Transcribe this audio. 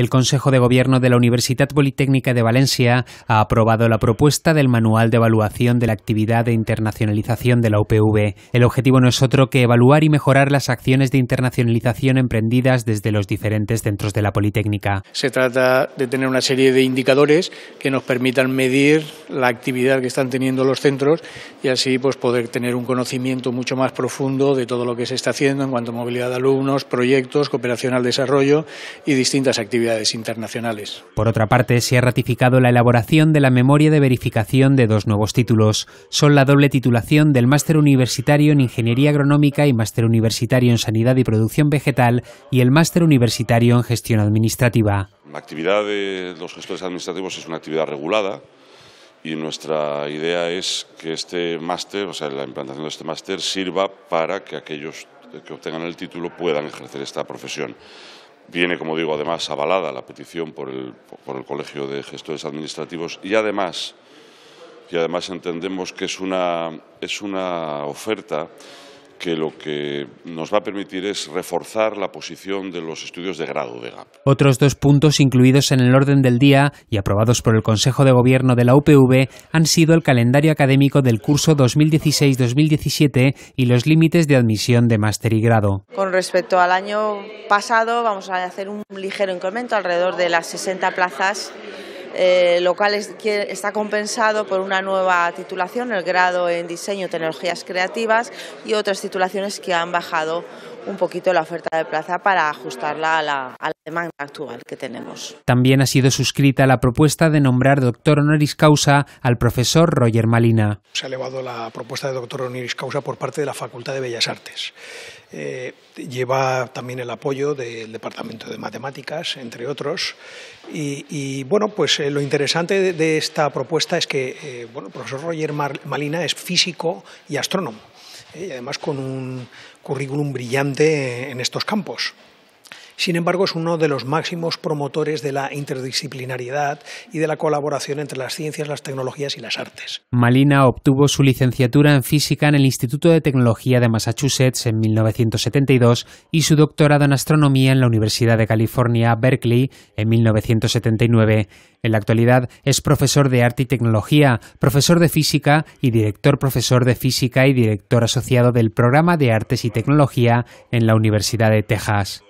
El Consejo de Gobierno de la Universidad Politécnica de Valencia ha aprobado la propuesta del Manual de Evaluación de la Actividad de Internacionalización de la UPV. El objetivo no es otro que evaluar y mejorar las acciones de internacionalización emprendidas desde los diferentes centros de la Politécnica. Se trata de tener una serie de indicadores que nos permitan medir la actividad que están teniendo los centros y así pues, poder tener un conocimiento mucho más profundo de todo lo que se está haciendo en cuanto a movilidad de alumnos, proyectos, cooperación al desarrollo y distintas actividades internacionales. Por otra parte, se ha ratificado la elaboración de la memoria de verificación de dos nuevos títulos. Son la doble titulación del Máster Universitario en Ingeniería Agronómica y Máster Universitario en Sanidad y Producción Vegetal y el Máster Universitario en Gestión Administrativa. La actividad de los gestores administrativos es una actividad regulada y nuestra idea es que este máster, o sea, la implantación de este máster sirva para que aquellos que obtengan el título puedan ejercer esta profesión. Viene, como digo, además avalada la petición por el, por el Colegio de Gestores Administrativos y además, y además entendemos que es una oferta que lo que nos va a permitir es reforzar la posición de los estudios de grado de GAP. Otros dos puntos incluidos en el orden del día y aprobados por el Consejo de Gobierno de la UPV han sido el calendario académico del curso 2016-2017 y los límites de admisión de máster y grado. Con respecto al año pasado vamos a hacer un ligero incremento, alrededor de las 60 plazas eh, lo cual que está compensado por una nueva titulación, el grado en diseño y tecnologías creativas y otras titulaciones que han bajado un poquito la oferta de plaza para ajustarla a la, demanda actual que tenemos. También ha sido suscrita la propuesta de nombrar doctor honoris causa al profesor Roger Malina. Se ha elevado la propuesta de doctor honoris causa por parte de la Facultad de Bellas Artes. Eh, lleva también el apoyo del Departamento de Matemáticas, entre otros. Y, bueno, pues eh, lo interesante de, esta propuesta es que eh, el profesor Roger Malina es físico y astrónomo y además con un currículum brillante en estos campos. Sin embargo, es uno de los máximos promotores de la interdisciplinariedad y de la colaboración entre las ciencias, las tecnologías y las artes. Malina obtuvo su licenciatura en física en el Instituto de Tecnología de Massachusetts en 1972 y su doctorado en astronomía en la Universidad de California, Berkeley, en 1979. En la actualidad es profesor de arte y tecnología, profesor de física y director profesor de física y director asociado del programa de artes y tecnología en la Universidad de Texas.